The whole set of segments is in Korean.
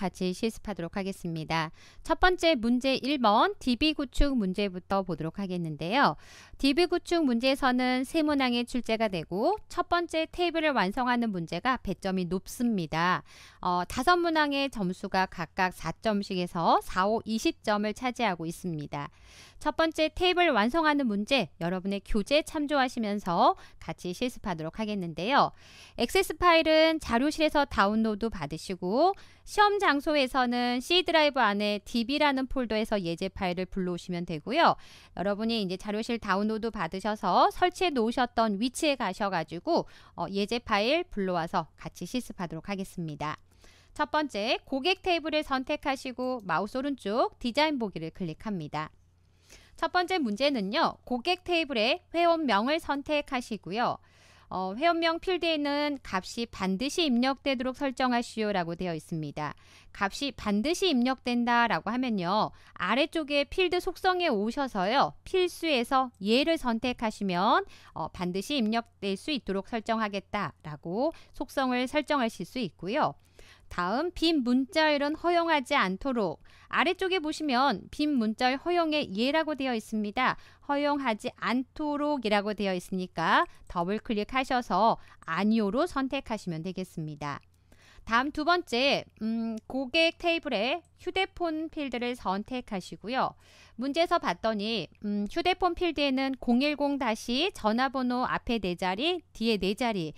같이 실습하도록 하겠습니다. 첫 번째 문제 1번 DB 구축 문제부터 보도록 하겠는데요. DB 구축 문제에서는 세 문항의 출제가 되고 첫 번째 테이블을 완성하는 문제가 배점이 높습니다. 어, 다섯 문항의 점수가 각각 4점씩에서 4, 5, 20점을 차지하고 있습니다. 첫 번째 테이블 완성하는 문제 여러분의 교재 참조하시면서 같이 실습하도록 하겠는데요. 액세스 파일은 자료실에서 다운로드 받으시고 시험 장소에서는 C 드라이브 안에 DB라는 폴더에서 예제 파일을 불러오시면 되고요. 여러분이 이제 자료실 다운로드 받으셔서 설치해 놓으셨던 위치에 가셔가지고 어, 예제 파일 불러와서 같이 실습하도록 하겠습니다. 첫 번째 고객 테이블을 선택하시고 마우스 오른쪽 디자인 보기를 클릭합니다. 첫 번째 문제는요. 고객 테이블에 회원명을 선택하시고요. 어, 회원명 필드에는 값이 반드시 입력되도록 설정하시오 라고 되어 있습니다. 값이 반드시 입력된다 라고 하면요. 아래쪽에 필드 속성에 오셔서요. 필수에서 예를 선택하시면 어, 반드시 입력될 수 있도록 설정하겠다 라고 속성을 설정하실 수 있고요. 다음 빈 문자열은 허용하지 않도록 아래쪽에 보시면 빈 문자열 허용의 예라고 되어 있습니다. 허용하지 않도록이라고 되어 있으니까 더블 클릭하셔서 아니오로 선택하시면 되겠습니다. 다음 두 번째 음, 고객 테이블에 휴대폰 필드를 선택하시고요. 문제에서 봤더니 음, 휴대폰 필드에는 010- 다시 전화번호 앞에 4자리, 뒤에 4자리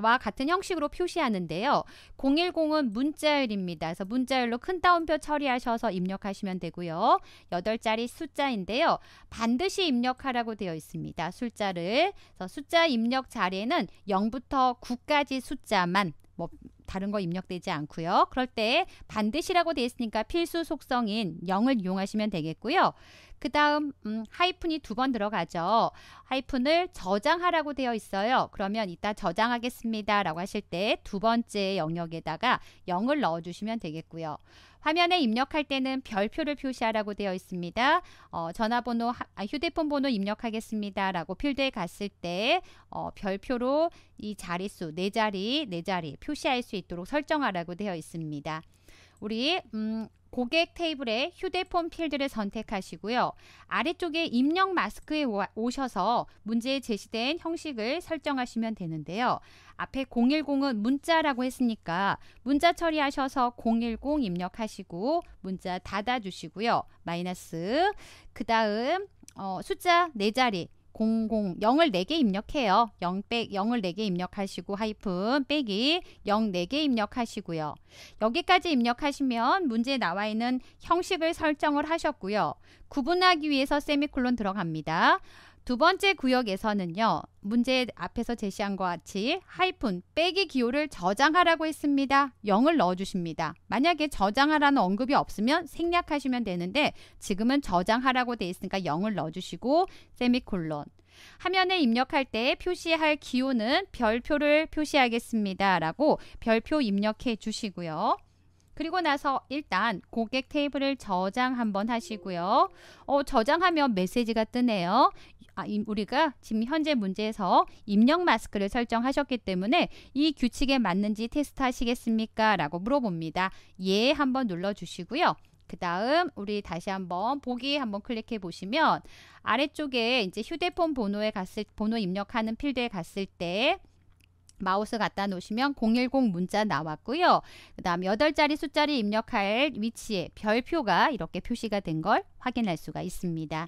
와 같은 형식으로 표시하는데요. 010은 문자열입니다. 그래서 문자열로 큰 따옴표 처리하셔서 입력하시면 되고요. 8자리 숫자인데요. 반드시 입력하라고 되어 있습니다. 숫자를. 그래서 숫자 입력 자리에는 0부터 9까지 숫자만 뭐 다른 거 입력되지 않고요. 그럴 때 반드시라고 되어 있으니까 필수 속성인 0을 이용하시면 되겠고요. 그 다음 음, 하이픈이 두 번 들어가죠. 하이픈을 저장하라고 되어 있어요. 그러면 이따 저장하겠습니다. 라고 하실 때 두 번째 영역에다가 0을 넣어주시면 되겠고요. 화면에 입력할 때는 별표를 표시하라고 되어 있습니다. 어, 전화번호, 아, 휴대폰 번호 입력하겠습니다. 라고 필드에 갔을 때 어, 별표로 이자리수네 자리, 네 자리 표시할 수 있도록 설정하라고 되어 있습니다. 우리 음, 고객 테이블에 휴대폰 필드를 선택하시고요. 아래쪽에 입력 마스크에 오셔서 문제에 제시된 형식을 설정하시면 되는데요. 앞에 010은 문자라고 했으니까 문자 처리하셔서 010 입력하시고 문자 닫아주시고요. 마이너스 그 다음 어, 숫자 4자리 00 0을 4개 입력해요. 0 빼, 0을 4개 입력하시고 하이픈 빼기 0 4개 입력하시고요. 여기까지 입력하시면 문제에 나와 있는 형식을 설정을 하셨고요. 구분하기 위해서 세미콜론 들어갑니다. 두 번째 구역에서는요. 문제 앞에서 제시한 것 같이 하이픈 빼기 기호를 저장하라고 했습니다. 0을 넣어주십니다. 만약에 저장하라는 언급이 없으면 생략하시면 되는데 지금은 저장하라고 돼 있으니까 0을 넣어주시고 세미콜론 화면에 입력할 때 표시할 기호는 별표를 표시하겠습니다. 라고 별표 입력해 주시고요. 그리고 나서 일단 고객 테이블을 저장 한번 하시고요. 어, 저장하면 메시지가 뜨네요. 아, 우리가 지금 현재 문제에서 입력 마스크를 설정하셨기 때문에 이 규칙에 맞는지 테스트 하시겠습니까? 라고 물어봅니다. 예 한번 눌러주시고요. 그 다음 우리 다시 한번 보기 한번 클릭해 보시면 아래쪽에 이제 휴대폰 번호에 갔을 번호 입력하는 필드에 갔을 때 마우스 갖다 놓으시면 010 문자 나왔고요. 그 다음 8자리 숫자를 입력할 위치에 별표가 이렇게 표시가 된 걸 확인할 수가 있습니다.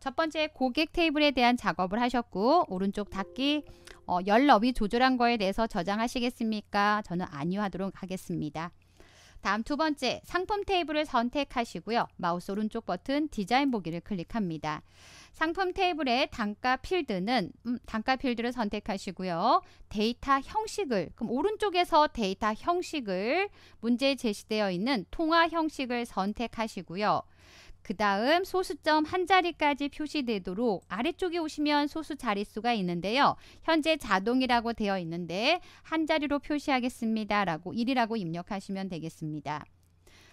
첫 번째 고객 테이블에 대한 작업을 하셨고 오른쪽 닫기 어, 열 너비 조절한 거에 대해서 저장하시겠습니까? 저는 아니요 하도록 하겠습니다. 다음 두 번째 상품 테이블을 선택하시고요. 마우스 오른쪽 버튼 디자인 보기를 클릭합니다. 상품 테이블의 단가 필드는 음, 단가 필드를 선택하시고요. 데이터 형식을 그럼 오른쪽에서 데이터 형식을 문제에 제시되어 있는 통화 형식을 선택하시고요. 그 다음 소수점 한 자리까지 표시되도록 아래쪽에 오시면 소수 자릿수가 있는데요. 현재 자동이라고 되어 있는데 한 자리로 표시하겠습니다. 라고 1이라고 입력하시면 되겠습니다.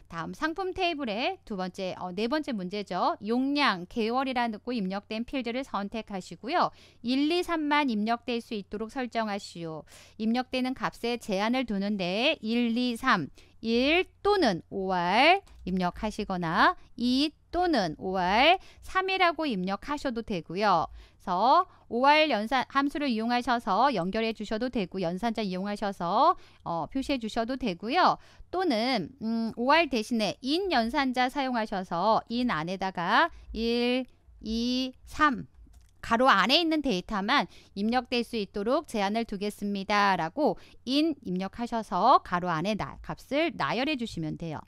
다음 상품 테이블에두 번째, 어, 네 번째 문제죠. 용량, 개월이라고 입력된 필드를 선택하시고요. 1, 2, 3만 입력될 수 있도록 설정하시오. 입력되는 값에 제한을 두는데 1, 2, 3, 1 또는 5알 입력하시거나 2 또는 5알 3이라고 입력하셔도 되고요. 그래서 5R 연산 함수를 이용하셔서 연결해 주셔도 되고 연산자 이용하셔서 어, 표시해 주셔도 되고요. 또는 음, 5R 대신에 인 연산자 사용하셔서 인 안에다가 1, 2, 3 가로 안에 있는 데이터만 입력될 수 있도록 제한을 두겠습니다. 라고 인 입력하셔서 가로 안에 나, 값을 나열해 주시면 돼요.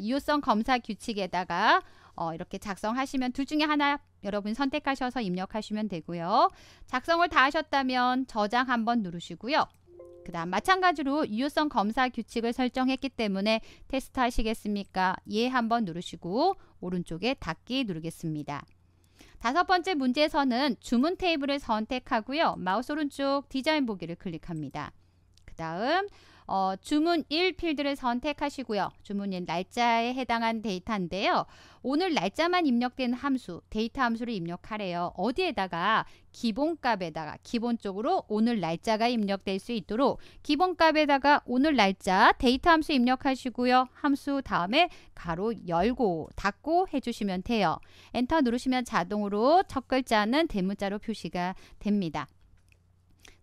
유호성 검사 규칙에다가 어, 이렇게 작성하시면 둘 중에 하나 여러분 선택하셔서 입력하시면 되고요. 작성을 다 하셨다면 저장 한번 누르시고요. 그 다음 마찬가지로 유효성 검사 규칙을 설정했기 때문에 테스트 하시겠습니까? 예 한번 누르시고 오른쪽에 닫기 누르겠습니다. 다섯 번째 문제에서는 주문 테이블을 선택하고요. 마우스 오른쪽 디자인 보기를 클릭합니다. 그 다음 어, 주문 1 필드를 선택하시고요. 주문인 날짜에 해당한 데이터인데요. 오늘 날짜만 입력된 함수, 데이터 함수를 입력하래요. 어디에다가 기본값에다가 기본적으로 오늘 날짜가 입력될 수 있도록 기본값에다가 오늘 날짜 데이터 함수 입력하시고요. 함수 다음에 가로 열고 닫고 해주시면 돼요. 엔터 누르시면 자동으로 첫 글자는 대문자로 표시가 됩니다.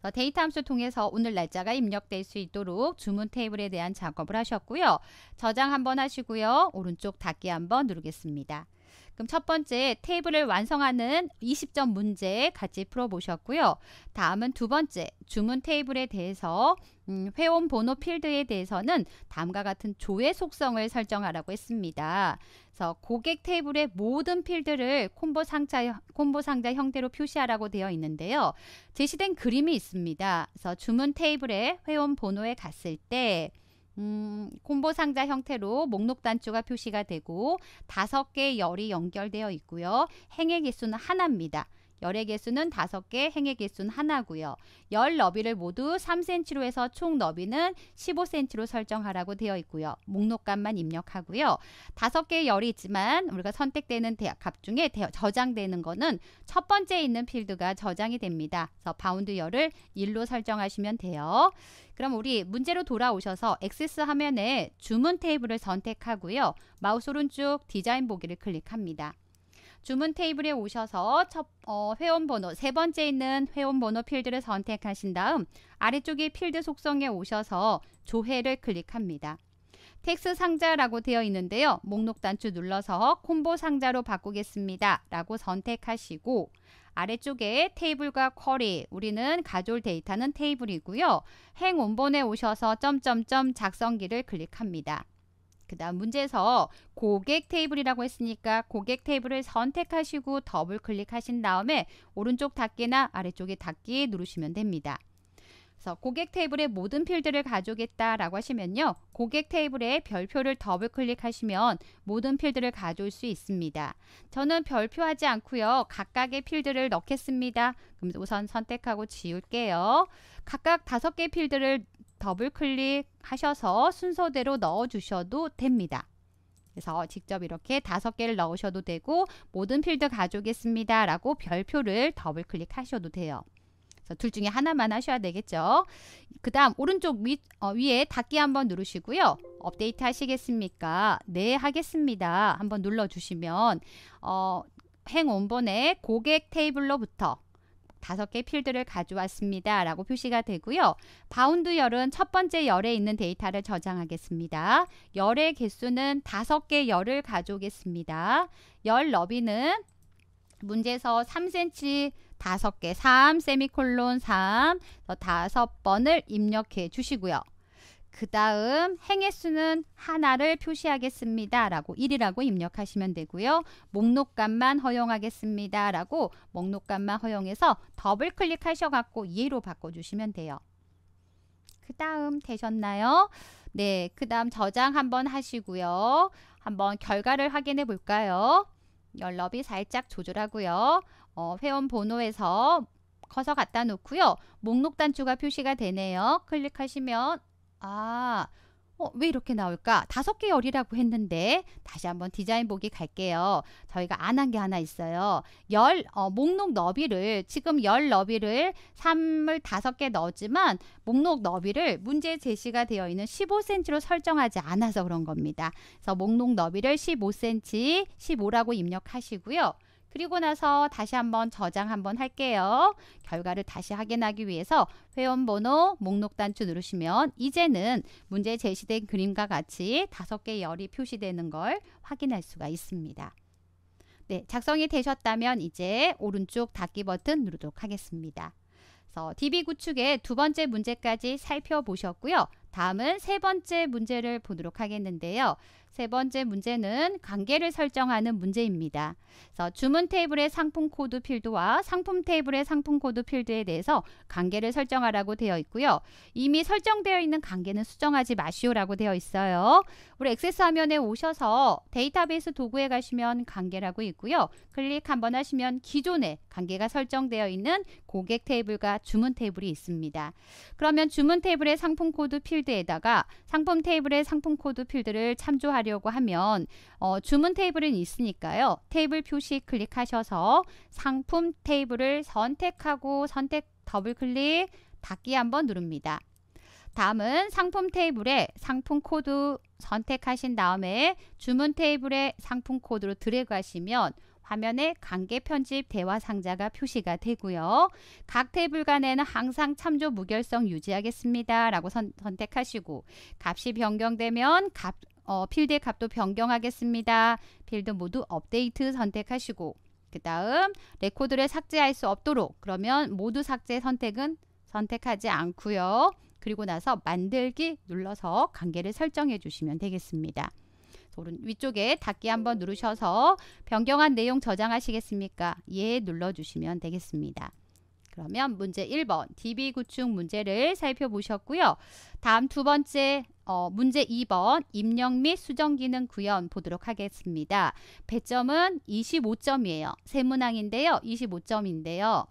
어, 데이터 함수 통해서 오늘 날짜가 입력될 수 있도록 주문 테이블에 대한 작업을 하셨고요. 저장 한번 하시고요. 오른쪽 닫기 한번 누르겠습니다. 그럼 첫 번째 테이블을 완성하는 20점 문제 같이 풀어보셨고요. 다음은 두 번째 주문 테이블에 대해서 음, 회원 번호 필드에 대해서는 다음과 같은 조회 속성을 설정하라고 했습니다. 그래서 고객 테이블의 모든 필드를 콤보 상자, 콤보 상자 형태로 표시하라고 되어 있는데요. 제시된 그림이 있습니다. 그래서 주문 테이블에 회원 번호에 갔을 때 음, 콤보 상자 형태로 목록 단추가 표시가 되고 다섯 개의 열이 연결되어 있고요. 행의 개수는 하나입니다. 열의 개수는 5개 행의 개수는 하나고요. 열 너비를 모두 3cm로 해서 총 너비는 15cm로 설정하라고 되어 있고요. 목록값만 입력하고요. 5 개의 열이 있지만 우리가 선택되는 대값 중에 저장되는 거는 첫 번째 있는 필드가 저장이 됩니다. 그래서 바운드 열을 1로 설정하시면 돼요. 그럼 우리 문제로 돌아오셔서 액세스 화면에 주문 테이블을 선택하고요. 마우스 오른쪽 디자인 보기를 클릭합니다. 주문 테이블에 오셔서 첫, 어, 회원번호 세 번째 있는 회원번호 필드를 선택하신 다음 아래쪽에 필드 속성에 오셔서 조회를 클릭합니다. 텍스 상자라고 되어 있는데요. 목록 단추 눌러서 콤보 상자로 바꾸겠습니다. 라고 선택하시고 아래쪽에 테이블과 쿼리, 우리는 가졸 데이터는 테이블이고요. 행 원본에 오셔서 점점점 작성기를 클릭합니다. 그 다음 문제에서 고객 테이블이라고 했으니까 고객 테이블을 선택하시고 더블 클릭하신 다음에 오른쪽 닫기나 아래쪽에 닫기 누르시면 됩니다. 그래서 고객 테이블의 모든 필드를 가져오겠다라고 하시면요. 고객 테이블에 별표를 더블 클릭하시면 모든 필드를 가져올 수 있습니다. 저는 별표하지 않고요. 각각의 필드를 넣겠습니다. 그럼 우선 선택하고 지울게요. 각각 다섯 개 필드를 더블 클릭하셔서 순서대로 넣어 주셔도 됩니다. 그래서 직접 이렇게 다섯 개를 넣으셔도 되고 모든 필드 가져오겠습니다 라고 별표를 더블 클릭하셔도 돼요. 둘 중에 하나만 하셔야 되겠죠. 그 다음 오른쪽 위, 어, 위에 닫기 한번 누르시고요. 업데이트 하시겠습니까? 네 하겠습니다. 한번 눌러주시면 어, 행 원본의 고객 테이블로부터 다섯 개 필드를 가져왔습니다. 라고 표시가 되고요. 바운드 열은 첫 번째 열에 있는 데이터를 저장하겠습니다. 열의 개수는 다섯 개 열을 가져오겠습니다. 열 너비는 문제에서 3cm 다섯 개 3, 세미콜론 3, 다섯 번을 입력해 주시고요. 그 다음 행의 수는 하나를 표시하겠습니다. 라고 1이라고 입력하시면 되고요. 목록값만 허용하겠습니다. 라고 목록값만 허용해서 더블 클릭하셔갖고 예로 바꿔주시면 돼요. 그 다음 되셨나요? 네, 그 다음 저장 한번 하시고요. 한번 결과를 확인해 볼까요? 연럽이 살짝 조절하고요. 어, 회원 번호에서 커서 갖다 놓고요. 목록 단추가 표시가 되네요. 클릭하시면 아, 어, 왜 이렇게 나올까? 다섯 개 열이라고 했는데 다시 한번 디자인 보기 갈게요. 저희가 안 한 게 하나 있어요. 열 어, 목록 너비를 지금 열 너비를 3을 다섯 개 넣었지만 목록 너비를 문제 제시가 되어 있는 15cm로 설정하지 않아서 그런 겁니다. 그래서 목록 너비를 15cm, 15라고 입력하시고요. 그리고 나서 다시 한번 저장 한번 할게요. 결과를 다시 확인하기 위해서 회원번호 목록 단추 누르시면 이제는 문제 제시된 그림과 같이 다섯 개 열이 표시되는 걸 확인할 수가 있습니다. 네, 작성이 되셨다면 이제 오른쪽 닫기 버튼 누르도록 하겠습니다. 그래서 DB 구축의 두 번째 문제까지 살펴보셨고요. 다음은 세 번째 문제를 보도록 하겠는데요. 세 번째 문제는 관계를 설정하는 문제입니다. 그래서 주문 테이블의 상품 코드 필드와 상품 테이블의 상품 코드 필드에 대해서 관계를 설정하라고 되어 있고요. 이미 설정되어 있는 관계는 수정하지 마시오라고 되어 있어요. 우리 액세스 화면에 오셔서 데이터베이스 도구에 가시면 관계라고 있고요. 클릭 한번 하시면 기존에 관계가 설정되어 있는 고객 테이블과 주문 테이블이 있습니다. 그러면 주문 테이블의 상품 코드 필드에다가 상품 테이블의 상품 코드 필드를 참조하려 하려고 하면 어, 주문 테이블은 있으니까요. 테이블 표시 클릭하셔서 상품 테이블을 선택하고 선택 더블 클릭 닫기 한번 누릅니다. 다음은 상품 테이블에 상품 코드 선택하신 다음에 주문 테이블에 상품 코드로 드래그 하시면 화면에 관계 편집 대화 상자가 표시가 되고요. 각 테이블 간에는 항상 참조 무결성 유지하겠습니다. 라고 선, 택하시고 값이 변경되면 값, 어, 필드의 값도 변경하겠습니다. 필드 모두 업데이트 선택하시고 그 다음 레코드를 삭제할 수 없도록 그러면 모두 삭제 선택은 선택하지 않고요. 그리고 나서 만들기 눌러서 관계를 설정해 주시면 되겠습니다. 오른 위쪽에 닫기 한번 누르셔서 변경한 내용 저장하시겠습니까? 예 눌러주시면 되겠습니다. 그러면 문제 1번 DB 구축 문제를 살펴보셨고요. 다음 두 번째 어, 문제 2번 입력 및 수정 기능 구현 보도록 하겠습니다. 배점은 25점이에요. 세문항인데요. 25점인데요.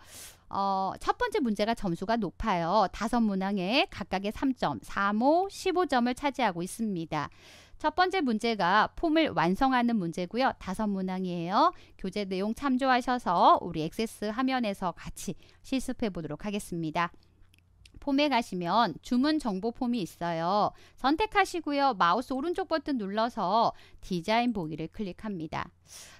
어, 첫 번째 문제가 점수가 높아요. 다섯 문항에 각각의 3점, 3호, 15점을 차지하고 있습니다. 첫 번째 문제가 폼을 완성하는 문제고요. 다섯 문항이에요. 교재 내용 참조하셔서 우리 액세스 화면에서 같이 실습해 보도록 하겠습니다. 폼에 가시면 주문 정보 폼이 있어요. 선택하시고요. 마우스 오른쪽 버튼 눌러서 디자인 보기를 클릭합니다.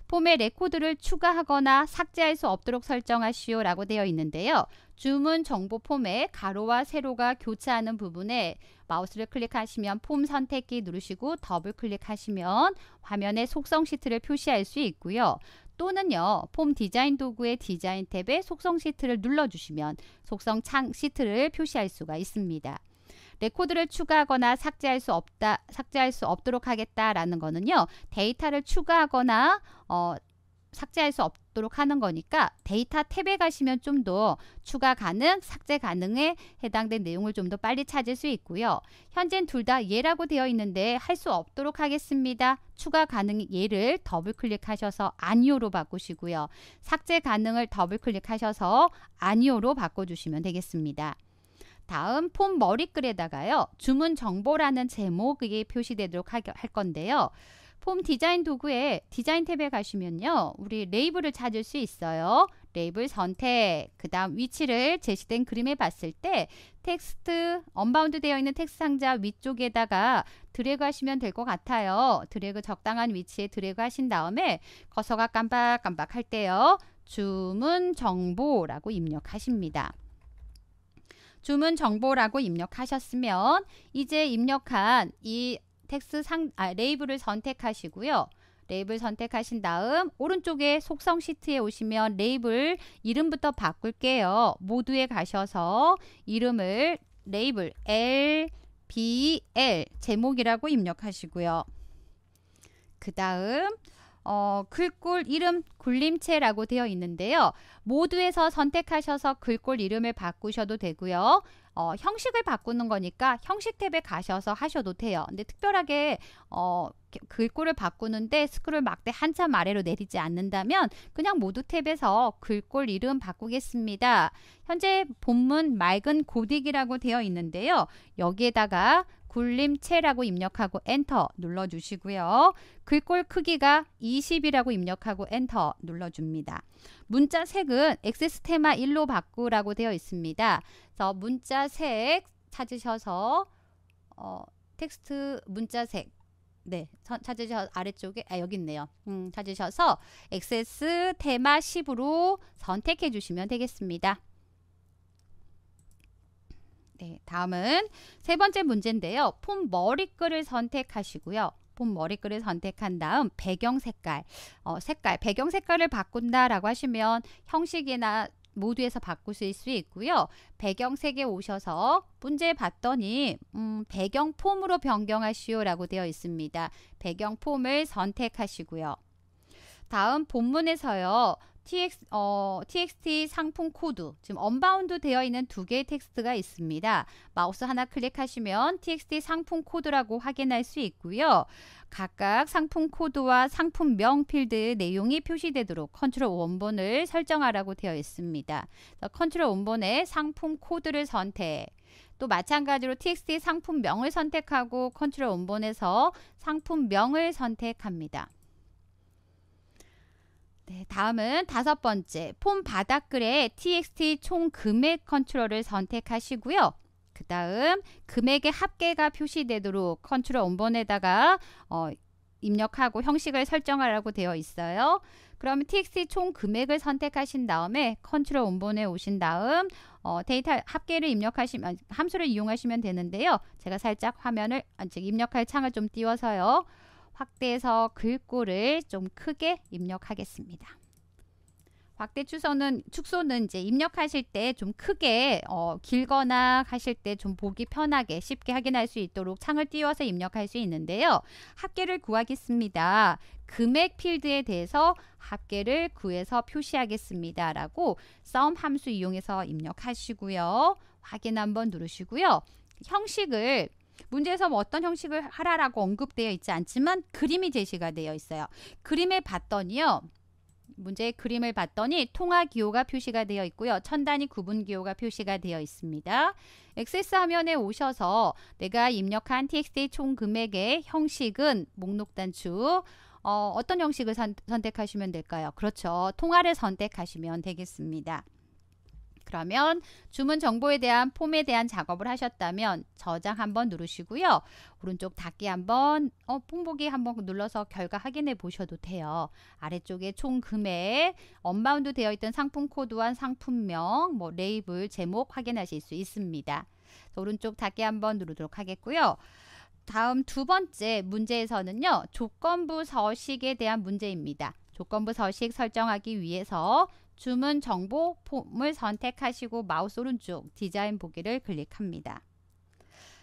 폼에 레코드를 추가하거나 삭제할 수 없도록 설정하시오 라고 되어 있는데요. 주문 정보 폼에 가로와 세로가 교차하는 부분에 마우스를 클릭하시면 폼 선택기 누르시고 더블 클릭하시면 화면에 속성 시트를 표시할 수 있고요. 또는요 폼 디자인 도구의 디자인 탭에 속성 시트를 눌러주시면 속성 창 시트를 표시할 수가 있습니다. 레코드를 추가하거나 삭제할 수 없다 삭제할 수 없도록 하겠다라는 거는요 데이터를 추가하거나 어, 삭제할 수 없도록 하는 거니까 데이터 탭에 가시면 좀 더 추가 가능, 삭제 가능에 해당된 내용을 좀 더 빨리 찾을 수 있고요. 현재는 둘 다 예라고 되어 있는데 할 수 없도록 하겠습니다. 추가 가능 예를 더블 클릭하셔서 아니오로 바꾸시고요. 삭제 가능을 더블 클릭하셔서 아니오로 바꿔주시면 되겠습니다. 다음 폼 머리글에다가요. 주문 정보라는 제목이 표시되도록 할 건데요. 폼 디자인 도구에 디자인 탭에 가시면요. 우리 레이블을 찾을 수 있어요. 레이블 선택, 그 다음 위치를 제시된 그림에 봤을 때 텍스트, 언바운드 되어 있는 텍스트 상자 위쪽에다가 드래그 하시면 될 것 같아요. 드래그 적당한 위치에 드래그 하신 다음에 커서가 깜빡깜빡할 때요. 주문 정보라고 입력하십니다. 주문 정보라고 입력하셨으면 이제 입력한 이 텍스 상, 아, 레이블을 선택하시고요. 레이블 선택하신 다음 오른쪽에 속성 시트에 오시면 레이블 이름부터 바꿀게요. 모두에 가셔서 이름을 레이블 L, B, L 제목이라고 입력하시고요. 그 다음 어, 글꼴 이름 굴림체라고 되어 있는데요. 모두에서 선택하셔서 글꼴 이름을 바꾸셔도 되고요. 어, 형식을 바꾸는 거니까 형식 탭에 가셔서 하셔도 돼요. 근데 특별하게 어, 글꼴을 바꾸는데 스크롤 막대 한참 아래로 내리지 않는다면 그냥 모두 탭에서 글꼴 이름 바꾸겠습니다. 현재 본문 맑은 고딕이라고 되어 있는데요. 여기에다가 굴림체라고 입력하고 엔터 눌러주시고요. 글꼴 크기가 20이라고 입력하고 엔터 눌러줍니다. 문자 색은 액세스 테마 1로 바꾸라고 되어 있습니다. 그래서 문자 색 찾으셔서 어, 텍스트 문자 색 네, 찾으셔 아래쪽에 아 여기 있네요. 음, 찾으셔서 액세스 테마 10으로 선택해 주시면 되겠습니다. 네, 다음은 세 번째 문제인데요. 폼 머리글을 선택하시고요. 제품 머리글을 선택한 다음 배경 색깔, 어, 색깔, 배경 색깔을 바꾼다라고 하시면 형식이나 모두에서 바꾸실 수 있고요. 배경색에 오셔서 문제 봤더니 음, 배경 폼으로 변경하시오 라고 되어 있습니다. 배경 폼을 선택하시고요. 다음 본문에서요. TX, 어, txt 상품 코드 지금 언바운드 되어 있는 두 개의 텍스트가 있습니다. 마우스 하나 클릭하시면 txt 상품 코드라고 확인할 수 있고요. 각각 상품 코드와 상품명 필드 내용이 표시되도록 컨트롤 원본을 설정하라고 되어 있습니다. 컨트롤 원본에 상품 코드를 선택 또 마찬가지로 txt 상품명을 선택하고 컨트롤 원본에서 상품명을 선택합니다. 네, 다음은 다섯 번째 폰 바닥글에 TXT 총 금액 컨트롤을 선택하시고요. 그 다음 금액의 합계가 표시되도록 컨트롤 원본에다가 어, 입력하고 형식을 설정하라고 되어 있어요. 그럼 TXT 총 금액을 선택하신 다음에 컨트롤 원본에 오신 다음 어, 데이터 합계를 입력하시면 함수를 이용하시면 되는데요. 제가 살짝 화면을 즉 아, 입력할 창을 좀 띄워서요. 확대해서 글꼴을 좀 크게 입력하겠습니다. 확대 추소는 축소는 이제 입력하실 때 좀 크게 어, 길거나 하실 때 좀 보기 편하게 쉽게 확인할 수 있도록 창을 띄워서 입력할 수 있는데요. 합계를 구하겠습니다. 금액 필드에 대해서 합계를 구해서 표시하겠습니다. 라고 썸 함수 이용해서 입력하시고요. 확인 한번 누르시고요. 형식을 문제에서 뭐 어떤 형식을 하라라고 언급되어 있지 않지만 그림이 제시가 되어 있어요. 그림을 봤더니요. 문제의 그림을 봤더니 통화 기호가 표시가 되어 있고요. 천단위 구분 기호가 표시가 되어 있습니다. 액세스 화면에 오셔서 내가 입력한 TXT 총 금액의 형식은 목록 단추 어, 어떤 형식을 선, 선택하시면 될까요? 그렇죠. 통화를 선택하시면 되겠습니다. 그러면 주문 정보에 대한 폼에 대한 작업을 하셨다면 저장 한번 누르시고요. 오른쪽 닫기 한번, 어, 폼보기 한번 눌러서 결과 확인해 보셔도 돼요. 아래쪽에 총 금액, 언바운드 되어 있던 상품 코드와 상품명, 뭐 레이블, 제목 확인하실 수 있습니다. 오른쪽 닫기 한번 누르도록 하겠고요. 다음 두 번째 문제에서는요. 조건부 서식에 대한 문제입니다. 조건부 서식 설정하기 위해서 주문 정보 폼을 선택하시고 마우스 오른쪽 디자인 보기를 클릭합니다.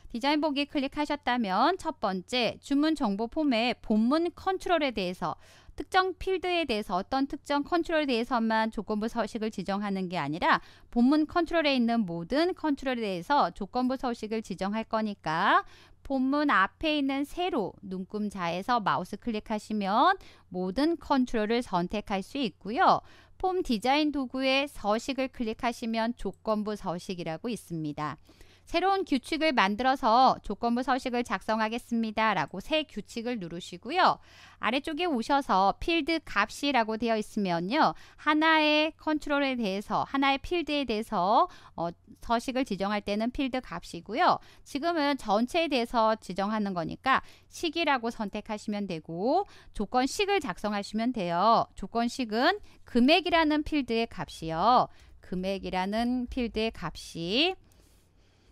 디자인 보기 클릭하셨다면 첫 번째 주문 정보 폼의 본문 컨트롤에 대해서 특정 필드에 대해서 어떤 특정 컨트롤에 대해서만 조건부 서식을 지정하는 게 아니라 본문 컨트롤에 있는 모든 컨트롤에 대해서 조건부 서식을 지정할 거니까 본문 앞에 있는 세로 눈금자에서 마우스 클릭하시면 모든 컨트롤을 선택할 수 있고요. 폼 디자인 도구의 서식을 클릭하시면 조건부 서식이라고 있습니다. 새로운 규칙을 만들어서 조건부 서식을 작성하겠습니다. 라고 새 규칙을 누르시고요. 아래쪽에 오셔서 필드 값이라고 되어 있으면요. 하나의 컨트롤에 대해서 하나의 필드에 대해서 어, 서식을 지정할 때는 필드 값이고요. 지금은 전체에 대해서 지정하는 거니까 식이라고 선택하시면 되고 조건식을 작성하시면 돼요. 조건식은 금액이라는 필드의 값이요. 금액이라는 필드의 값이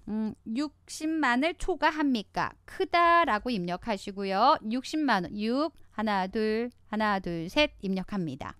음, 60만을 초과합니까? 크다라고 입력하시고요. 60만 원, 6 하나 둘 하나 둘셋 입력합니다.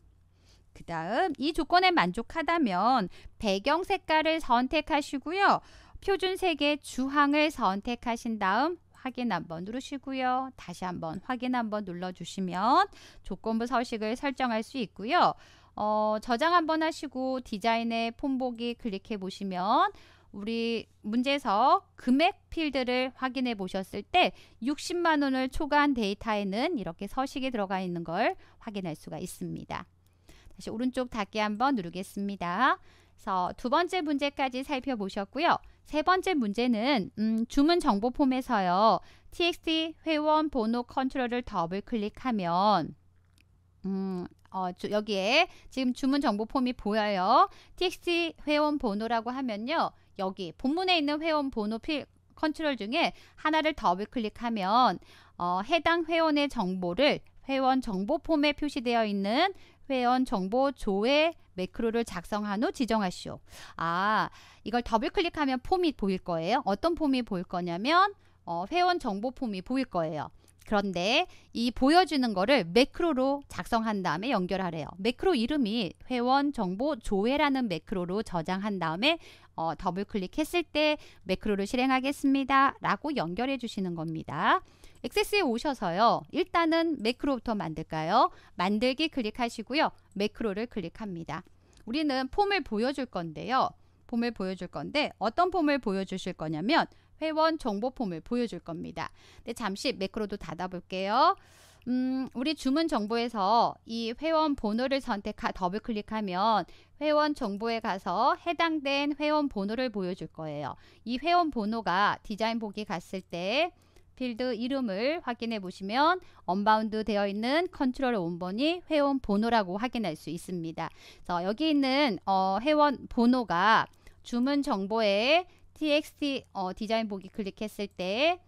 그 다음 이 조건에 만족하다면 배경 색깔을 선택하시고요. 표준 색의 주황을 선택하신 다음 확인 한번 누르시고요. 다시 한번 확인 한번 눌러주시면 조건부 서식을 설정할 수 있고요. 어, 저장 한번 하시고 디자인의 폰보기 클릭해 보시면 우리 문제에서 금액 필드를 확인해 보셨을 때 60만 원을 초과한 데이터에는 이렇게 서식이 들어가 있는 걸 확인할 수가 있습니다. 다시 오른쪽 닫기 한번 누르겠습니다. 그래서 두 번째 문제까지 살펴보셨고요. 세 번째 문제는 음, 주문 정보 폼에서요. txt 회원 번호 컨트롤을 더블 클릭하면 음, 어, 주, 여기에 지금 주문 정보 폼이 보여요. txt 회원 번호라고 하면요. 여기 본문에 있는 회원 번호 필 컨트롤 중에 하나를 더블 클릭하면 어, 해당 회원의 정보를 회원 정보 폼에 표시되어 있는 회원 정보 조회 매크로를 작성한 후 지정하시오. 아, 이걸 더블 클릭하면 폼이 보일 거예요. 어떤 폼이 보일 거냐면 어, 회원 정보 폼이 보일 거예요. 그런데 이 보여주는 거를 매크로로 작성한 다음에 연결하래요. 매크로 이름이 회원 정보 조회라는 매크로로 저장한 다음에 어, 더블 클릭했을 때 매크로를 실행하겠습니다. 라고 연결해 주시는 겁니다. 액세스에 오셔서요. 일단은 매크로부터 만들까요? 만들기 클릭하시고요. 매크로를 클릭합니다. 우리는 폼을 보여줄 건데요. 폼을 보여줄 건데 어떤 폼을 보여주실 거냐면 회원 정보 폼을 보여줄 겁니다. 근 네, 잠시 매크로도 닫아볼게요. 음, 우리 주문 정보에서 이 회원 번호를 선택 더블 클릭하면 회원 정보에 가서 해당된 회원 번호를 보여줄 거예요. 이 회원 번호가 디자인 보기 갔을 때 필드 이름을 확인해 보시면 언바운드 되어 있는 컨트롤 원본이 회원 번호라고 확인할 수 있습니다. 자, 여기 있는 어, 회원 번호가 주문 정보에 txt 어, 디자인 보기 클릭했을 때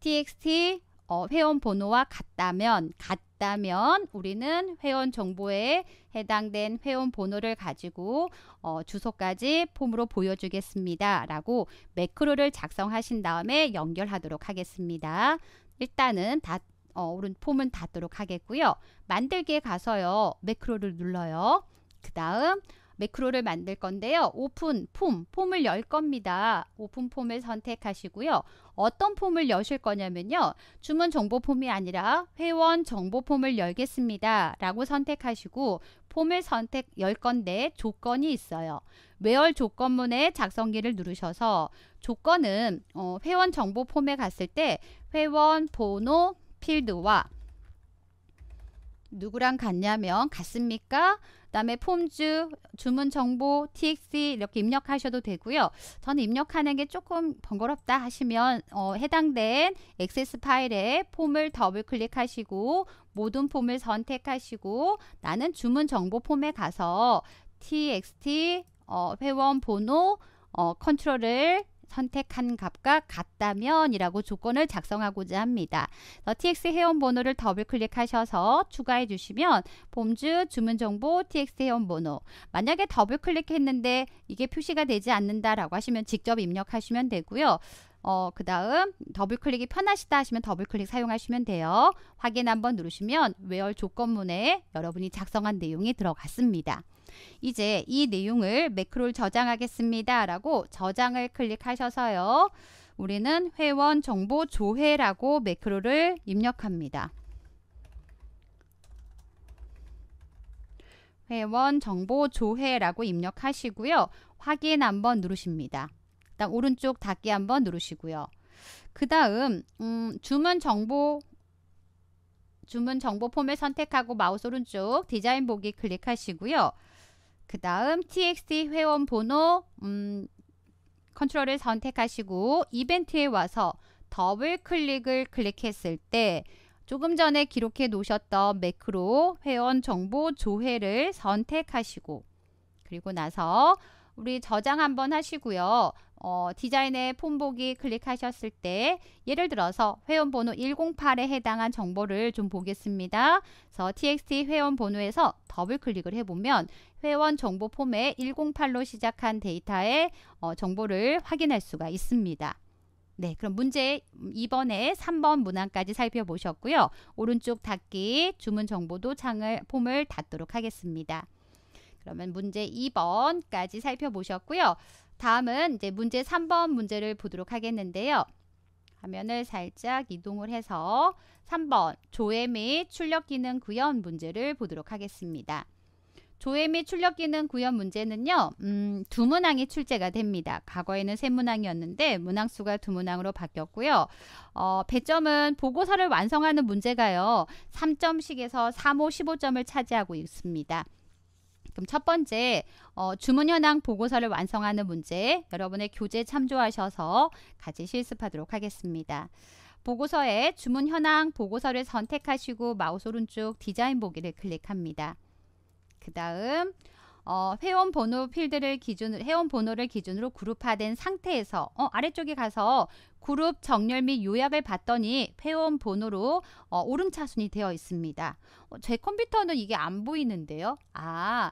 txt 어, 회원 번호와 같다면 같다면 우리는 회원 정보에 해당된 회원 번호를 가지고 어, 주소까지 폼으로 보여주겠습니다. 라고 매크로를 작성하신 다음에 연결하도록 하겠습니다. 일단은 다 어, 오른 폼은 닫도록 하겠고요. 만들기에 가서요. 매크로를 눌러요. 그 다음 매크로를 만들 건데요. 오픈 폼, 폼을 열 겁니다. 오픈 폼을 선택하시고요. 어떤 폼을 여실 거냐면요. 주문 정보 폼이 아니라 회원 정보 폼을 열겠습니다. 라고 선택하시고 폼을 선택 열 건데 조건이 있어요. 외열 조건문에 작성기를 누르셔서 조건은 어, 회원 정보 폼에 갔을 때 회원 번호 필드와 누구랑 갔냐면갔습니까 그다음에 폼주, 주문 정보, TXT 이렇게 입력하셔도 되고요. 저는 입력하는 게 조금 번거롭다 하시면 어, 해당된 액세스 파일에 폼을 더블 클릭하시고 모든 폼을 선택하시고 나는 주문 정보 폼에 가서 TXT 어, 회원 번호 어, 컨트롤을 선택한 값과 같다면이라고 조건을 작성하고자 합니다. tx 회원 번호를 더블 클릭하셔서 추가해 주시면 범주 주문 정보 tx 회원 번호 만약에 더블 클릭했는데 이게 표시가 되지 않는다라고 하시면 직접 입력하시면 되고요. 어, 그 다음 더블클릭이 편하시다 하시면 더블클릭 사용하시면 돼요. 확인 한번 누르시면 웨얼 조건문에 여러분이 작성한 내용이 들어갔습니다. 이제 이 내용을 매크로를 저장하겠습니다. 라고 저장을 클릭하셔서요. 우리는 회원 정보 조회라고 매크로를 입력합니다. 회원 정보 조회라고 입력하시고요. 확인 한번 누르십니다. 다 오른쪽 닫기 한번 누르시고요. 그 다음 음, 주문 정보 주문 정보 폼을 선택하고 마우스 오른쪽 디자인 보기 클릭하시고요. 그 다음 txt 회원 번호 음, 컨트롤을 선택하시고 이벤트에 와서 더블 클릭을 클릭했을 때 조금 전에 기록해 놓으셨던 매크로 회원 정보 조회를 선택하시고 그리고 나서 우리 저장 한번 하시고요. 어, 디자인의 폰보기 클릭하셨을 때 예를 들어서 회원번호 108에 해당한 정보를 좀 보겠습니다. 그래서 txt 회원번호에서 더블클릭을 해보면 회원 정보 폼에 108로 시작한 데이터의 어, 정보를 확인할 수가 있습니다. 네, 그럼 문제 2번에 3번 문항까지 살펴보셨고요. 오른쪽 닫기 주문 정보도 창을 폼을 닫도록 하겠습니다. 그러면 문제 2번까지 살펴보셨고요. 다음은 이제 문제 3번 문제를 보도록 하겠는데요. 화면을 살짝 이동을 해서 3번 조회 및 출력 기능 구현 문제를 보도록 하겠습니다. 조회 및 출력 기능 구현 문제는요. 음, 두 문항이 출제가 됩니다. 과거에는 세 문항이었는데 문항 수가 두 문항으로 바뀌었고요. 어, 배점은 보고서를 완성하는 문제가요. 3점씩에서 3, 5, 15점을 차지하고 있습니다. 그럼 첫 번째 어, 주문 현황 보고서를 완성하는 문제 여러분의 교재 참조하셔서 같이 실습하도록 하겠습니다. 보고서에 주문 현황 보고서를 선택하시고 마우스 오른쪽 디자인 보기를 클릭합니다. 그 다음 어, 회원 번호 필드를 기준으로 회원 번호를 기준으로 그룹화된 상태에서 어, 아래쪽에 가서 그룹 정렬 및 요약을 봤더니 회원 번호로 어, 오름차순이 되어 있습니다. 어, 제 컴퓨터는 이게 안 보이는데요. 아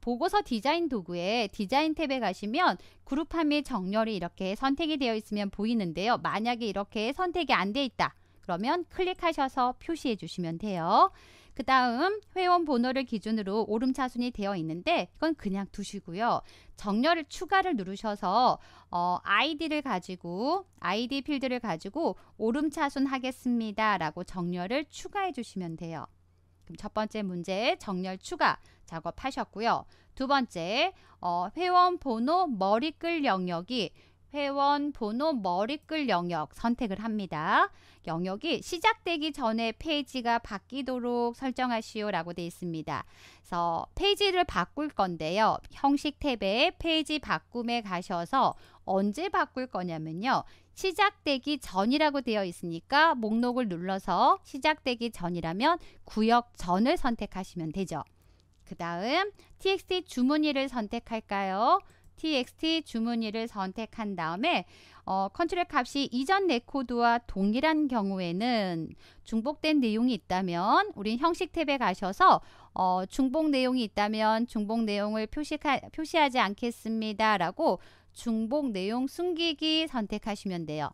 보고서 디자인 도구에 디자인 탭에 가시면 그룹화 및 정렬이 이렇게 선택이 되어 있으면 보이는데요. 만약에 이렇게 선택이 안 돼 있다. 그러면 클릭하셔서 표시해 주시면 돼요. 그 다음 회원 번호를 기준으로 오름차순이 되어 있는데 이건 그냥 두시고요. 정렬을 추가를 누르셔서 어, 아이디를 가지고 아이디 필드를 가지고 오름차순 하겠습니다. 라고 정렬을 추가해 주시면 돼요. 그럼 첫 번째 문제 정렬 추가 작업하셨고요. 두 번째 어, 회원 번호 머리글 영역이 회원 번호 머리글 영역 선택을 합니다. 영역이 시작되기 전에 페이지가 바뀌도록 설정하시오 라고 되어 있습니다. 그래서 페이지를 바꿀 건데요. 형식 탭에 페이지 바꿈에 가셔서 언제 바꿀 거냐면요. 시작되기 전이라고 되어 있으니까 목록을 눌러서 시작되기 전이라면 구역 전을 선택하시면 되죠. 그 다음 txt 주문이를 선택할까요? txt 주문이를 선택한 다음에 어, 컨트롤 값이 이전 내 코드와 동일한 경우에는 중복된 내용이 있다면 우린 형식 탭에 가셔서 어, 중복 내용이 있다면 중복 내용을 표시하, 표시하지 않겠습니다 라고 중복 내용 숨기기 선택하시면 돼요.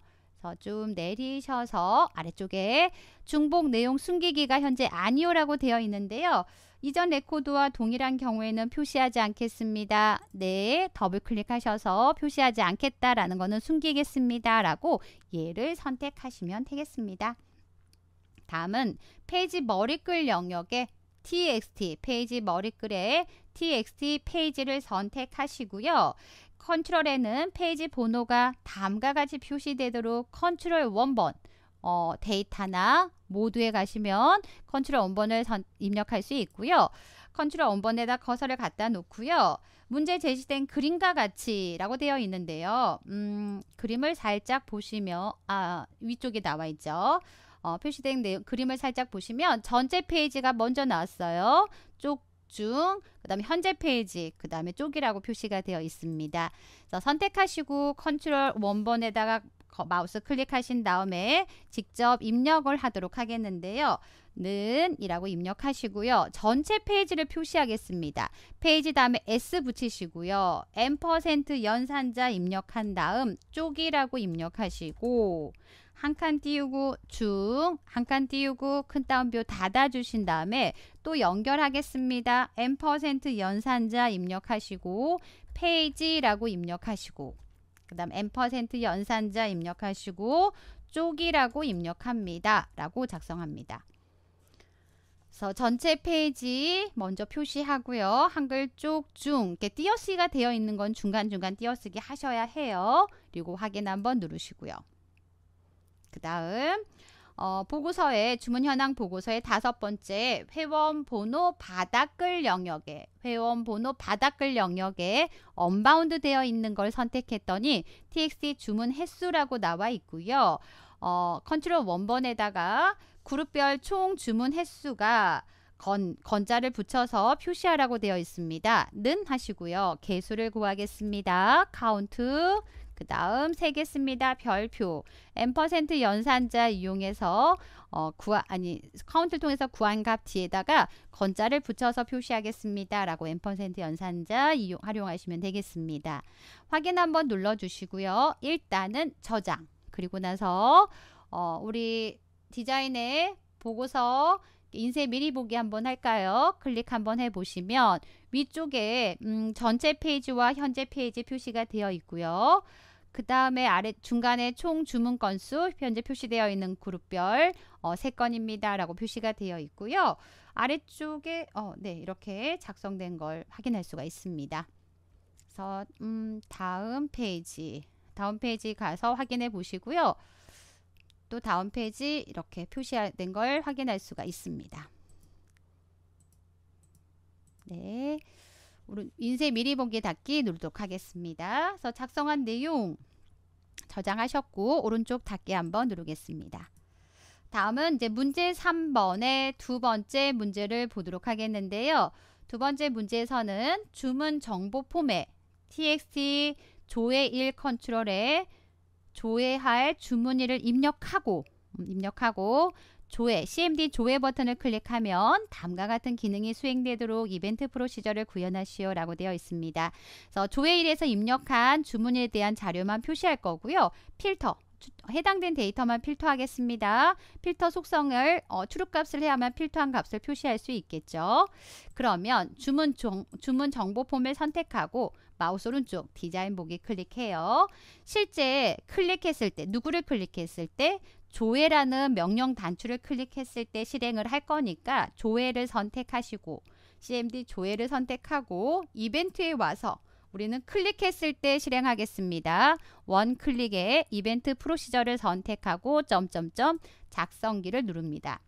좀 내리셔서 아래쪽에 중복 내용 숨기기가 현재 아니오라고 되어 있는데요. 이전 레코드와 동일한 경우에는 표시하지 않겠습니다. 네, 더블 클릭하셔서 표시하지 않겠다라는 것은 숨기겠습니다. 라고 얘를 선택하시면 되겠습니다. 다음은 페이지 머리글 영역에 txt 페이지 머리글에 txt 페이지를 선택하시고요. 컨트롤에는 페이지 번호가 다음과 같이 표시되도록 컨트롤 1번 어, 데이터나 모두에 가시면 컨트롤 원본을 선, 입력할 수 있고요. 컨트롤 원본에다 커서를 갖다 놓고요. 문제 제시된 그림과 같이 라고 되어 있는데요. 음, 그림을 살짝 보시면 아 위쪽에 나와 있죠. 어, 표시된 내용, 그림을 살짝 보시면 전체 페이지가 먼저 나왔어요. 쪽 중, 그 다음에 현재 페이지, 그 다음에 쪽이라고 표시가 되어 있습니다. 선택하시고 컨트롤 원본에다가 마우스 클릭하신 다음에 직접 입력을 하도록 하겠는데요. 는 이라고 입력하시고요. 전체 페이지를 표시하겠습니다. 페이지 다음에 S 붙이시고요. M% 연산자 입력한 다음 쪽이라고 입력하시고 한 칸 띄우고 중, 한 칸 띄우고 큰 따옴표 닫아주신 다음에 또 연결하겠습니다. M% 연산자 입력하시고 페이지라고 입력하시고 그다음 n% 연산자 입력하시고 쪽이라고 입력합니다. 라고 작성합니다. 그래서 전체 페이지 먼저 표시하고요. 한글 쪽중 이렇게 띄어쓰기가 되어 있는 건 중간중간 띄어쓰기 하셔야 해요. 그리고 확인 한번 누르시고요. 그 다음 어, 보고서에 주문 현황 보고서의 다섯 번째 회원 번호 바닥글 영역에 회원 번호 바닥글 영역에 언바운드 되어 있는 걸 선택했더니 TXT 주문 횟수라고 나와 있고요. 어, 컨트롤 원번에다가 그룹별 총 주문 횟수가 건, 건자를 붙여서 표시하라고 되어 있습니다. 는 하시고요. 개수를 구하겠습니다. 카운트 그 다음 세개 씁니다. 별표. n% 연산자 이용해서 어, 구하, 아니 카운트를 통해서 구한 값 뒤에다가 건자를 붙여서 표시하겠습니다. 라고 n% 연산자 이용, 활용하시면 되겠습니다. 확인 한번 눌러주시고요. 일단은 저장. 그리고 나서 어, 우리 디자인의 보고서 인쇄 미리 보기 한번 할까요? 클릭 한번 해보시면 위쪽에 음, 전체 페이지와 현재 페이지 표시가 되어 있고요. 그 다음에 아래 중간에 총 주문 건수 현재 표시되어 있는 그룹별 어, 3건입니다. 라고 표시가 되어 있고요. 아래쪽에 어, 네 이렇게 작성된 걸 확인할 수가 있습니다. 그래서 음, 다음 페이지 다음 페이지 가서 확인해 보시고요. 또 다음 페이지 이렇게 표시된 걸 확인할 수가 있습니다. 네. 인쇄 미리 보기 닫기 누르도록 하겠습니다. 그래서 작성한 내용 저장하셨고 오른쪽 닫기 한번 누르겠습니다. 다음은 이제 문제 3번의 두 번째 문제를 보도록 하겠는데요. 두 번째 문제에서는 주문 정보 포맷 txt 조회 1 컨트롤에 조회할 주문이를 입력하고 음, 입력하고 조회, CMD 조회 버튼을 클릭하면 다음과 같은 기능이 수행되도록 이벤트 프로시저를 구현하시오 라고 되어 있습니다. 그래서 조회일에서 입력한 주문에 대한 자료만 표시할 거고요. 필터, 해당된 데이터만 필터하겠습니다. 필터 속성을 어, 출입값을 해야만 필터한 값을 표시할 수 있겠죠. 그러면 주문, 정, 주문 정보 폼을 선택하고 마우스 오른쪽 디자인 보기 클릭해요. 실제 클릭했을 때 누구를 클릭했을 때 조회라는 명령 단추를 클릭했을 때 실행을 할 거니까 조회를 선택하시고 CMD 조회를 선택하고 이벤트에 와서 우리는 클릭했을 때 실행하겠습니다. 원 클릭에 이벤트 프로시저를 선택하고 점점점 작성기를 누릅니다.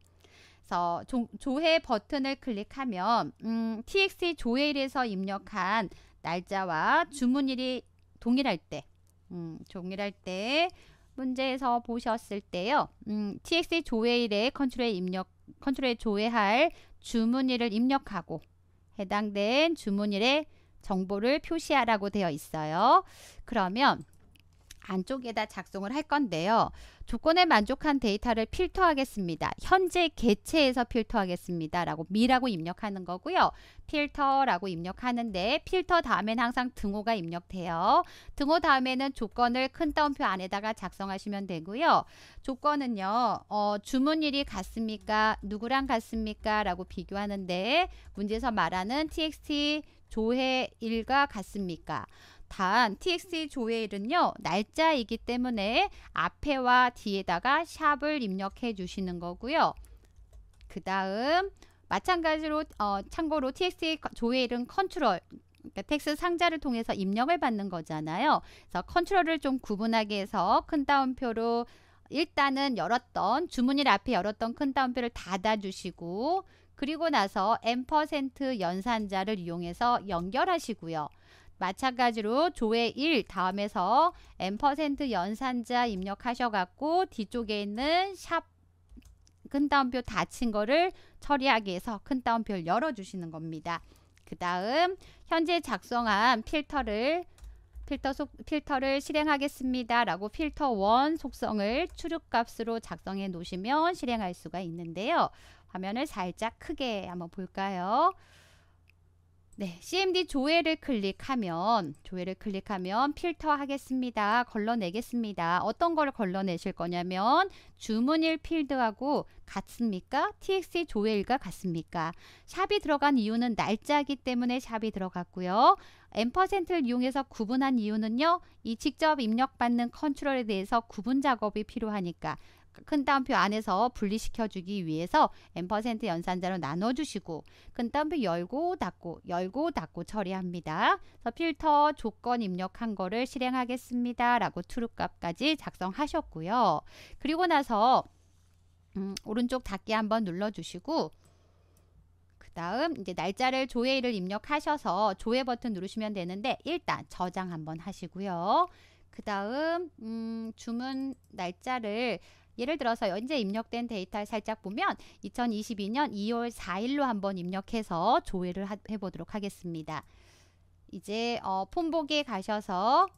그래서 조, 회 버튼을 클릭하면 음, TXT 조회일에서 입력한 날짜와 주문일이 동일할 때 음, 동일할 때 문제에서 보셨을 때요. 음, TX의 조회일에 컨트롤에 입력, 컨트롤에 조회할 주문일을 입력하고 해당된 주문일에 정보를 표시하라고 되어 있어요. 그러면 안쪽에다 작성을 할 건데요. 조건에 만족한 데이터를 필터하겠습니다. 현재 개체에서 필터하겠습니다. 라고 미라고 입력하는 거고요. 필터라고 입력하는데 필터 다음엔 항상 등호가 입력돼요. 등호 다음에는 조건을 큰 따옴표 안에다가 작성하시면 되고요. 조건은요. 어, 주문일이 같습니까? 누구랑 같습니까? 라고 비교하는데 문제에서 말하는 txt 조회일과 같습니까? 단 txt 조회일은요 날짜이기 때문에 앞에와 뒤에다가 샵을 입력해 주시는 거고요. 그 다음 마찬가지로 어, 참고로 txt 조회일은 컨트롤 그러니까 텍스 상자를 통해서 입력을 받는 거잖아요. 그래서 컨트롤을 좀 구분하게 해서 큰 따옴표로 일단은 열었던 주문일 앞에 열었던 큰 따옴표를 닫아주시고 그리고 나서 M% 연산자를 이용해서 연결하시고요. 마찬가지로 조회 1 다음에서 n% 연산자 입력하셔갖고 뒤쪽에 있는 샵 큰따옴표 닫힌 거를 처리하기 위해서 큰따옴표를 열어주시는 겁니다. 그 다음 현재 작성한 필터를 필터 속, 필터를 실행하겠습니다. 라고 필터 1 속성을 출력값으로 작성해 놓으시면 실행할 수가 있는데요. 화면을 살짝 크게 한번 볼까요? 네, CMD 조회를 클릭하면 조회를 클릭하면 필터 하겠습니다. 걸러내겠습니다. 어떤 걸 걸러내실 거냐면 주문일 필드하고 같습니까? TXT 조회일과 같습니까? 샵이 들어간 이유는 날짜이기 때문에 샵이 들어갔고요. 엠퍼를 이용해서 구분한 이유는요. 이 직접 입력받는 컨트롤에 대해서 구분 작업이 필요하니까 큰 따옴표 안에서 분리시켜주기 위해서 n% 연산자로 나눠주시고 큰 따옴표 열고 닫고 열고 닫고 처리합니다. 그래서 필터 조건 입력한 거를 실행하겠습니다. 라고 트루 값까지 작성하셨고요. 그리고 나서 음, 오른쪽 닫기 한번 눌러주시고 다음 이제 날짜를 조회일을 입력하셔서 조회 버튼 누르시면 되는데 일단 저장 한번 하시고요. 그 다음 음, 주문 날짜를 예를 들어서 현재 입력된 데이터를 살짝 보면 2022년 2월 4일로 한번 입력해서 조회를 하, 해보도록 하겠습니다. 이제 어, 폼보기에 가셔서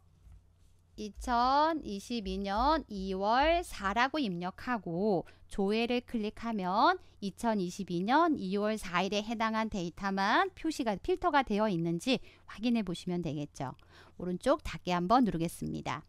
2022년 2월 4라고 입력하고 조회를 클릭하면 2022년 2월 4일에 해당한 데이터만 표시가 필터가 되어 있는지 확인해 보시면 되겠죠. 오른쪽 닫기 한번 누르겠습니다.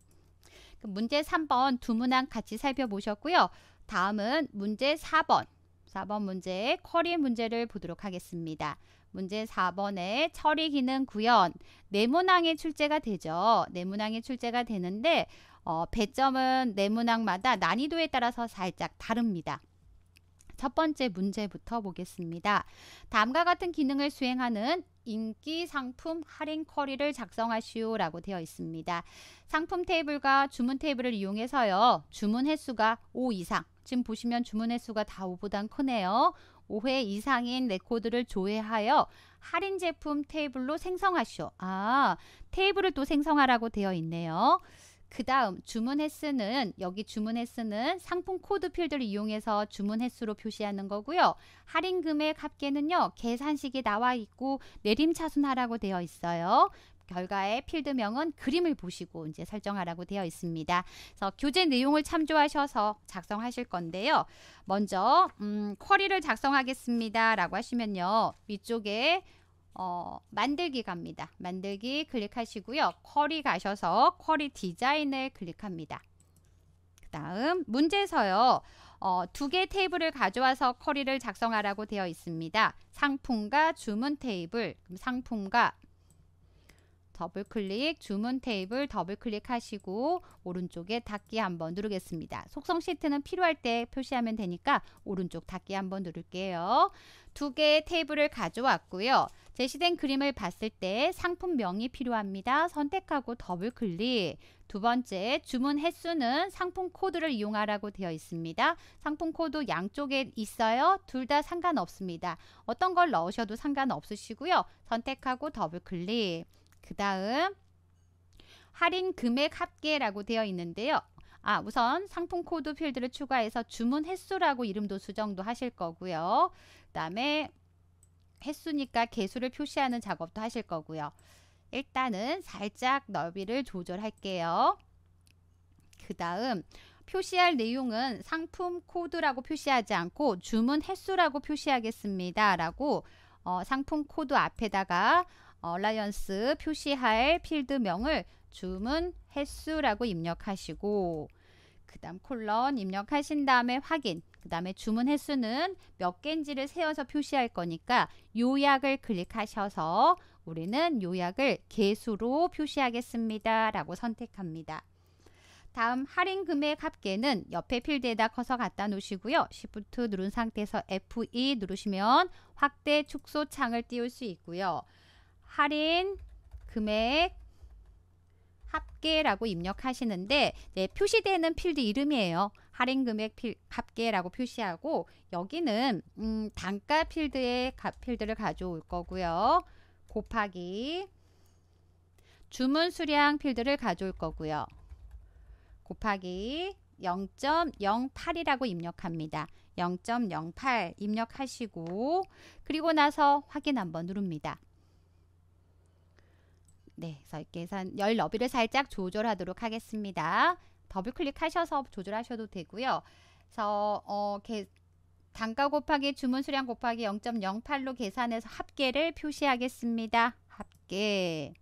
문제 3번 두 문항 같이 살펴보셨고요. 다음은 문제 4번. 4번 문제 커리 문제를 보도록 하겠습니다. 문제 4번의 처리 기능 구현. 네문항에 출제가 되죠. 네문항에 출제가 되는데 어, 배점은 네문항마다 난이도에 따라서 살짝 다릅니다. 첫 번째 문제부터 보겠습니다. 다음과 같은 기능을 수행하는 인기 상품 할인 커리를 작성하시오라고 되어 있습니다. 상품 테이블과 주문 테이블을 이용해서요. 주문 횟수가 5 이상. 지금 보시면 주문 횟수가 다 5보단 크네요. 5회 이상인 레코드를 조회하여 할인 제품 테이블로 생성하시오. 아, 테이블을 또 생성하라고 되어 있네요. 그 다음 주문 횟수는 여기 주문 횟수는 상품 코드 필드를 이용해서 주문 횟수로 표시하는 거고요. 할인 금액 합계는요. 계산식이 나와 있고 내림차순하라고 되어 있어요. 결과의 필드명은 그림을 보시고 이제 설정하라고 되어 있습니다. 그래서 교재 내용을 참조하셔서 작성하실 건데요. 먼저 음, 쿼리를 작성하겠습니다. 라고 하시면요. 위쪽에 어, 만들기 갑니다. 만들기 클릭하시고요. 쿼리 가셔서 쿼리 디자인을 클릭합니다. 그 다음 문제서요. 어, 두개 테이블을 가져와서 쿼리를 작성하라고 되어 있습니다. 상품과 주문 테이블, 그럼 상품과 더블 클릭, 주문 테이블 더블 클릭하시고 오른쪽에 닫기 한번 누르겠습니다. 속성 시트는 필요할 때 표시하면 되니까 오른쪽 닫기 한번 누를게요. 두 개의 테이블을 가져왔고요. 제시된 그림을 봤을 때 상품명이 필요합니다. 선택하고 더블 클릭. 두 번째, 주문 횟수는 상품 코드를 이용하라고 되어 있습니다. 상품 코드 양쪽에 있어요. 둘 다 상관없습니다. 어떤 걸 넣으셔도 상관없으시고요. 선택하고 더블 클릭. 그 다음, 할인 금액 합계라고 되어 있는데요. 아, 우선 상품 코드 필드를 추가해서 주문 횟수라고 이름도 수정도 하실 거고요. 그 다음에 횟수니까 개수를 표시하는 작업도 하실 거고요. 일단은 살짝 넓이를 조절할게요. 그 다음 표시할 내용은 상품 코드라고 표시하지 않고 주문 횟수라고 표시하겠습니다. 라고 어, 상품 코드 앞에다가 얼라이언스 어, 표시할 필드명을 주문 횟수라고 입력하시고 그 다음 콜론 입력하신 다음에 확인 그 다음에 주문 횟수는 몇 개인지를 세워서 표시할 거니까 요약을 클릭하셔서 우리는 요약을 개수로 표시하겠습니다. 라고 선택합니다. 다음 할인 금액 합계는 옆에 필드에다 커서 갖다 놓으시고요. Shift 누른 상태에서 F2 e 누르시면 확대 축소 창을 띄울 수 있고요. 할인 금액 합계라고 입력하시는데 네, 표시되는 필드 이름이에요. 할인 금액 필, 값계라고 표시하고 여기는 음, 단가 필드에 값 필드를 가져올 거고요. 곱하기 주문 수량 필드를 가져올 거고요. 곱하기 0.08이라고 입력합니다. 0.08 입력하시고 그리고 나서 확인 한번 누릅니다. 네, 그래서 이렇게 해서 열 너비를 살짝 조절하도록 하겠습니다. 더블 클릭하셔서 조절하셔도 되고요. 그래서 어, 개, 단가 곱하기 주문 수량 곱하기 0.08로 계산해서 합계를 표시하겠습니다. 합계.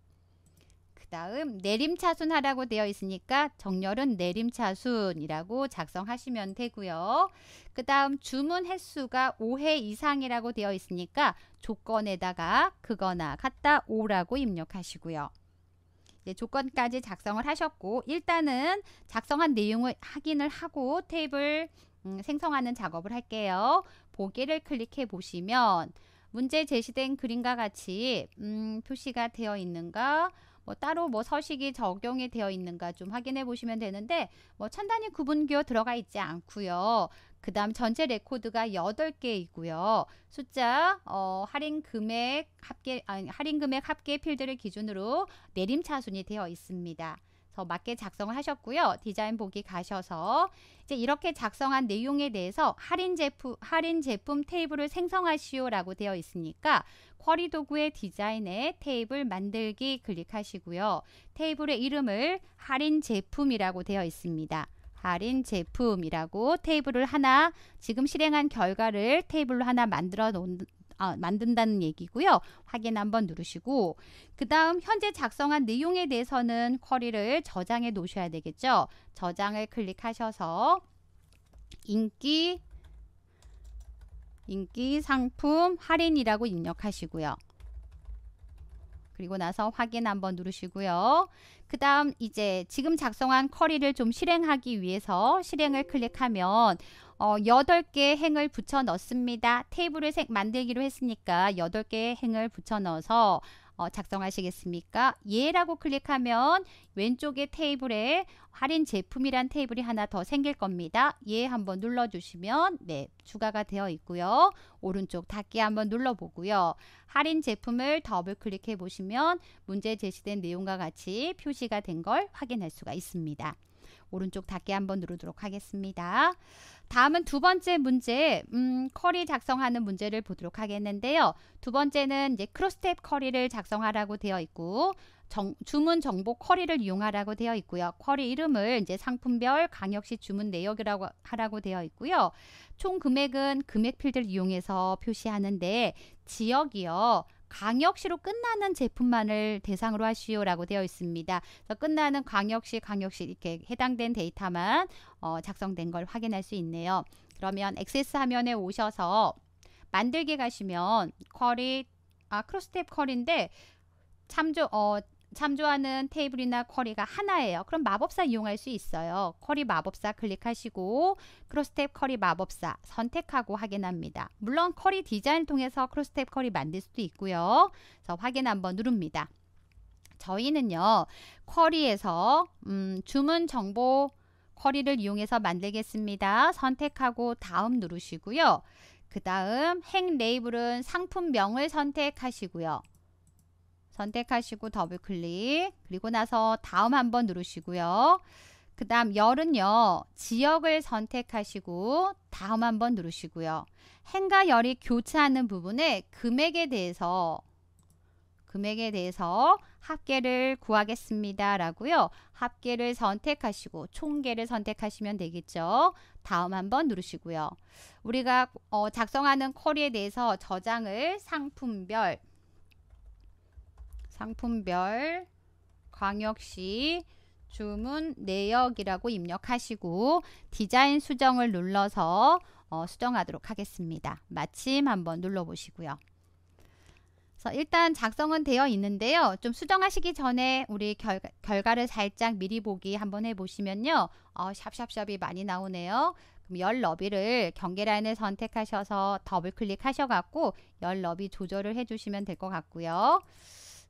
그 다음 내림차순하라고 되어 있으니까 정렬은 내림차순이라고 작성하시면 되고요. 그 다음 주문 횟수가 5회 이상이라고 되어 있으니까 조건에다가 그거나 같다 5라고 입력하시고요. 네, 조건까지 작성을 하셨고 일단은 작성한 내용을 확인을 하고 테이블 음, 생성하는 작업을 할게요. 보기를 클릭해 보시면 문제 제시된 그림과 같이 음, 표시가 되어 있는가 뭐 따로 뭐 서식이 적용이 되어 있는가 좀 확인해 보시면 되는데 뭐 찬단이 구분기어 들어가 있지 않고요. 그 다음 전체 레코드가 8개이고요. 숫자, 어, 할인 금액 합계, 아니, 할인 금액 합계 필드를 기준으로 내림차순이 되어 있습니다. 맞게 작성을 하셨고요. 디자인 보기 가셔서 이제 이렇게 작성한 내용에 대해서 할인 제품 할인 제품 테이블을 생성하시오라고 되어 있으니까 쿼리 도구의 디자인에 테이블 만들기 클릭하시고요. 테이블의 이름을 할인 제품이라고 되어 있습니다. 달인 제품이라고 테이블을 하나 지금 실행한 결과를 테이블로 하나 만들어 놓은 아, 만든다는 얘기고요. 확인 한번 누르시고 그 다음 현재 작성한 내용에 대해서는 쿼리를 저장해 놓으셔야 되겠죠. 저장을 클릭하셔서 인기 인기 상품 할인이라고 입력하시고요. 그리고 나서 확인 한번 누르시고요. 그 다음 이제 지금 작성한 쿼리를 좀 실행하기 위해서 실행을 클릭하면 어, 8개의 행을 붙여 넣습니다. 테이블을 만들기로 했으니까 8개의 행을 붙여 넣어서 어, 작성하시겠습니까? 예라고 클릭하면 왼쪽에 테이블에 할인 제품이란 테이블이 하나 더 생길 겁니다. 예 한번 눌러주시면 네 추가가 되어 있고요. 오른쪽 닫기 한번 눌러보고요. 할인 제품을 더블 클릭해 보시면 문제 제시된 내용과 같이 표시가 된 걸 확인할 수가 있습니다. 오른쪽 닫기 한번 누르도록 하겠습니다. 다음은 두 번째 문제, 음, 커리 작성하는 문제를 보도록 하겠는데요. 두 번째는 이제 크로스탭 커리를 작성하라고 되어 있고, 정, 주문 정보 커리를 이용하라고 되어 있고요. 커리 이름을 이제 상품별 강역시 주문 내역이라고 하라고 되어 있고요. 총 금액은 금액 필드를 이용해서 표시하는데 지역이요. 강역시로 끝나는 제품만을 대상으로 하시오라고 되어 있습니다. 그래서 끝나는 광역시, 강역시 이렇게 해당된 데이터만 어, 작성된 걸 확인할 수 있네요. 그러면 액세스 화면에 오셔서 만들기 가시면 커리 아 크로스탭 커리인데 참조 어 참조하는 테이블이나 쿼리가 하나예요. 그럼 마법사 이용할 수 있어요. 쿼리 마법사 클릭하시고 크로스탭 쿼리 마법사 선택하고 확인합니다. 물론 쿼리 디자인 통해서 크로스탭 쿼리 만들 수도 있고요. 그래서 확인 한번 누릅니다. 저희는요. 쿼리에서 음, 주문 정보 쿼리를 이용해서 만들겠습니다. 선택하고 다음 누르시고요. 그 다음 행 레이블은 상품명을 선택하시고요. 선택하시고 더블 클릭 그리고 나서 다음 한 번 누르시고요. 그 다음 열은요. 지역을 선택하시고 다음 한 번 누르시고요. 행과 열이 교차하는 부분에 금액에 대해서 금액에 대해서 합계를 구하겠습니다. 라고요. 합계를 선택하시고 총계를 선택하시면 되겠죠. 다음 한 번 누르시고요. 우리가 어, 작성하는 쿼리에 대해서 저장을 상품별 상품별 광역시 주문 내역이라고 입력하시고 디자인 수정을 눌러서 어, 수정하도록 하겠습니다. 마침 한번 눌러보시고요. 그래서 일단 작성은 되어 있는데요. 좀 수정하시기 전에 우리 결, 결과를 살짝 미리 보기 한번 해보시면요. 어, 샵샵샵이 많이 나오네요. 그럼 열 너비를 경계라인을 선택하셔서 더블 클릭하셔갖고 열 너비 조절을 해주시면 될 것 같고요.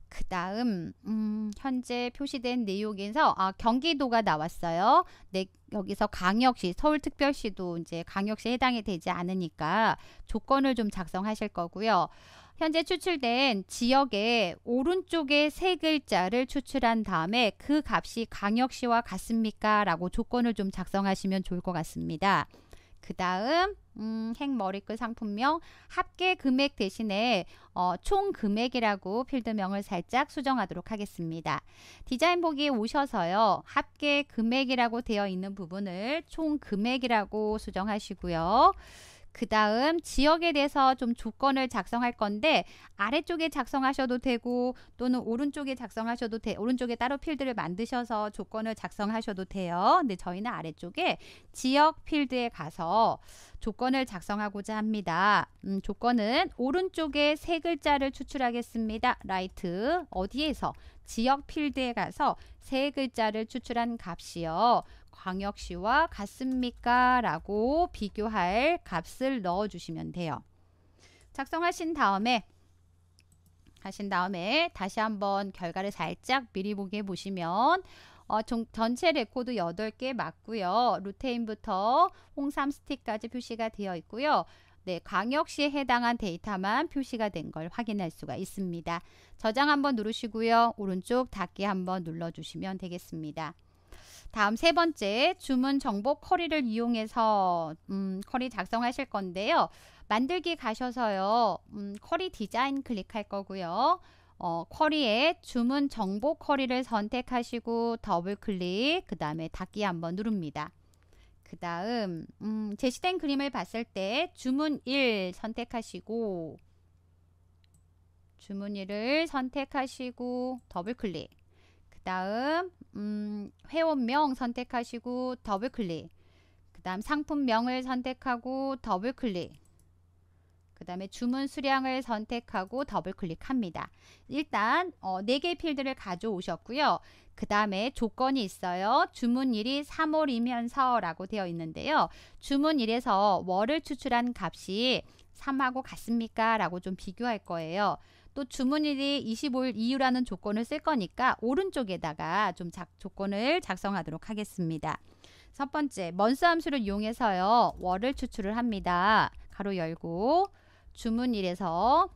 그 다음 음, 현재 표시된 내용에서 아, 경기도가 나왔어요. 네, 여기서 강역시 서울특별시도 이제 강역시에 해당이 되지 않으니까 조건을 좀 작성하실 거고요. 현재 추출된 지역의 오른쪽에 세 글자를 추출한 다음에 그 값이 강역시와 같습니까? 라고 조건을 좀 작성하시면 좋을 것 같습니다. 그 다음 음, 핵머리끝 상품명 합계 금액 대신에 어, 총 금액이라고 필드명을 살짝 수정하도록 하겠습니다. 디자인 보기에 오셔서요. 합계 금액이라고 되어 있는 부분을 총 금액이라고 수정하시고요. 그 다음 지역에 대해서 좀 조건을 작성할 건데 아래쪽에 작성하셔도 되고 또는 오른쪽에 작성하셔도 돼 오른쪽에 따로 필드를 만드셔서 조건을 작성하셔도 돼요. 근데 저희는 아래쪽에 지역 필드에 가서 조건을 작성하고자 합니다. 음, 조건은 오른쪽에 세 글자를 추출하겠습니다. 라이트 어디에서 지역 필드에 가서 세 글자를 추출한 값이요. 광역시와 같습니까? 라고 비교할 값을 넣어주시면 돼요. 작성하신 다음에 하신 다음에 다시 한번 결과를 살짝 미리 보게 보시면 어, 종, 전체 레코드 8개 맞고요. 루테인부터 홍삼 스틱까지 표시가 되어 있고요. 네, 광역시에 해당한 데이터만 표시가 된 걸 확인할 수가 있습니다. 저장 한번 누르시고요. 오른쪽 닫기 한번 눌러주시면 되겠습니다. 다음 세 번째 주문 정보 커리를 이용해서 음, 커리 작성하실 건데요. 만들기 가셔서요. 음, 커리 디자인 클릭할 거고요. 어, 쿼리에 주문 정보 쿼리를 선택하시고 더블 클릭 그 다음에 닫기 한번 누릅니다. 그 다음 음, 제시된 그림을 봤을 때 주문 1 선택하시고 주문 1을 선택하시고 더블 클릭 다음 음, 회원명 선택하시고 더블 클릭 그 다음 상품명을 선택하고 더블 클릭 그 다음에 주문 수량을 선택하고 더블 클릭합니다. 일단 어, 4개의 필드를 가져오셨고요. 그 다음에 조건이 있어요. 주문일이 3월이면서 라고 되어 있는데요. 주문일에서 월을 추출한 값이 3하고 같습니까? 라고 좀 비교할 거예요. 또 주문일이 25일 이후라는 조건을 쓸 거니까 오른쪽에다가 좀 작, 조건을 작성하도록 하겠습니다. 첫 번째, 먼스 함수를 이용해서요. 월을 추출을 합니다. 가로 열고 주문일에서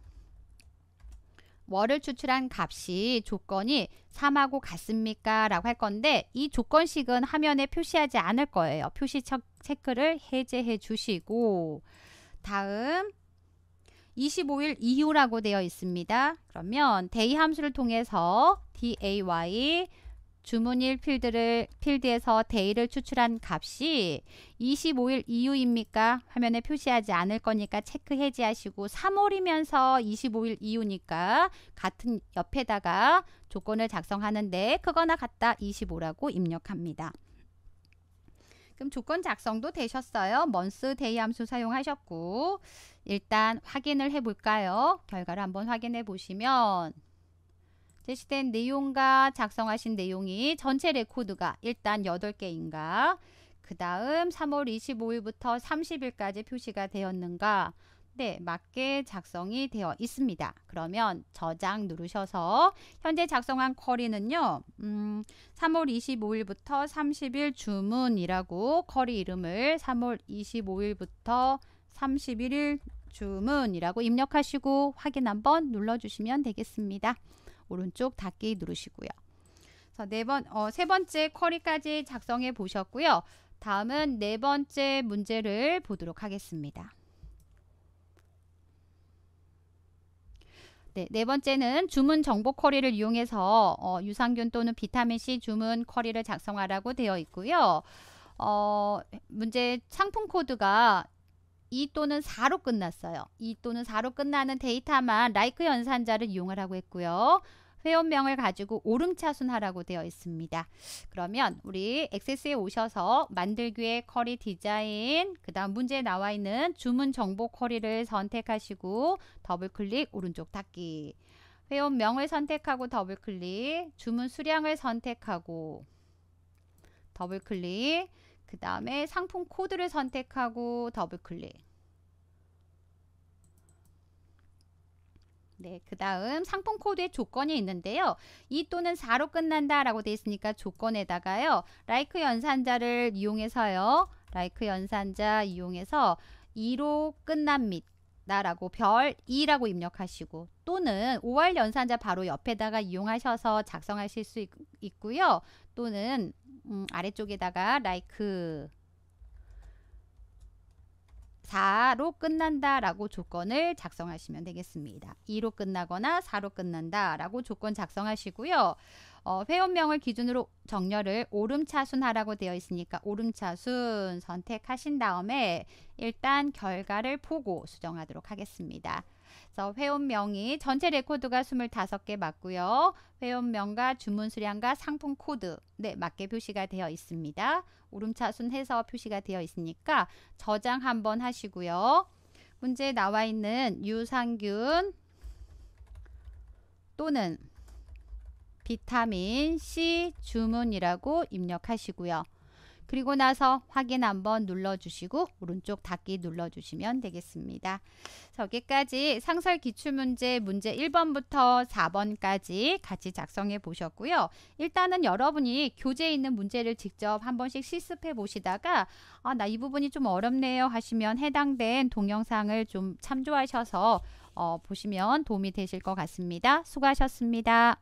월을 추출한 값이 조건이 3하고 같습니까? 라고 할 건데 이 조건식은 화면에 표시하지 않을 거예요. 표시 체크를 해제해 주시고 다음 25일 이후라고 되어 있습니다. 그러면 day 함수를 통해서 day 주문일 필드를 필드에서 d a 를 추출한 값이 25일 이후입니까? 화면에 표시하지 않을 거니까 체크 해지하시고 3월이면서 25일 이후니까 같은 옆에다가 조건을 작성하는데 크거나 같다 25라고 입력합니다. 그럼 조건 작성도 되셨어요. 먼스 데 함수 사용하셨고 일단 확인을 해볼까요? 결과를 한번 확인해 보시면 제시된 내용과 작성하신 내용이 전체 레코드가 일단 8개인가 그 다음 3월 25일부터 30일까지 표시가 되었는가 시 네, 맞게 작성이 되어 있습니다. 그러면 저장 누르셔서 현재 작성한 쿼리는요. 음, 3월 25일부터 30일 주문이라고 쿼리 이름을 3월 25일부터 31일 주문이라고 입력하시고 확인 한번 눌러주시면 되겠습니다. 오른쪽 닫기 누르시고요. 네 번, 어, 세 번째 쿼리까지 작성해 보셨고요. 다음은 네 번째 문제를 보도록 하겠습니다. 네, 네 번째는 주문 정보 쿼리를 이용해서 어, 유산균 또는 비타민C 주문 쿼리를 작성하라고 되어 있고요. 어, 문제 상품 코드가 2 또는 4로 끝났어요. 2 또는 4로 끝나는 데이터만 라이크 연산자를 이용하라고 했고요. 회원명을 가지고 오름차순하라고 되어 있습니다. 그러면 우리 액세스에 오셔서 만들기의 커리 디자인 그 다음 문제에 나와 있는 주문 정보 커리를 선택하시고 더블클릭 오른쪽 닫기 회원명을 선택하고 더블클릭 주문 수량을 선택하고 더블클릭 그 다음에 상품 코드를 선택하고 더블클릭 네, 그 다음 상품 코드에 조건이 있는데요. 이 또는 4로 끝난다 라고 돼 있으니까 조건에다가요. 라이크 연산자를 이용해서요. 라이크 연산자 이용해서 2로 끝납니다. 라고 별 2라고 입력하시고 또는 5월 연산자 바로 옆에다가 이용하셔서 작성하실 수 있, 고요 또는 음, 아래쪽에다가 라이크 like 4로 끝난다 라고 조건을 작성하시면 되겠습니다. 2로 끝나거나 4로 끝난다 라고 조건 작성하시고요. 어, 회원명을 기준으로 정렬을 오름차순 하라고 되어 있으니까 오름차순 선택하신 다음에 일단 결과를 보고 수정하도록 하겠습니다. 그래서 회원명이 전체 레코드가 25개 맞고요. 회원명과 주문 수량과 상품 코드 네 맞게 표시가 되어 있습니다. 오름차순 해서 표시가 되어 있으니까 저장 한번 하시고요. 문제에 나와 있는 유산균 또는 비타민 C 주문이라고 입력하시고요. 그리고 나서 확인 한번 눌러주시고 오른쪽 닫기 눌러주시면 되겠습니다. 여기까지 상설 기출문제 문제 1번부터 4번까지 같이 작성해 보셨고요. 일단은 여러분이 교재에 있는 문제를 직접 한 번씩 실습해 보시다가 아, 나 이 부분이 좀 어렵네요 하시면 해당된 동영상을 좀 참조하셔서 어, 보시면 도움이 되실 것 같습니다. 수고하셨습니다.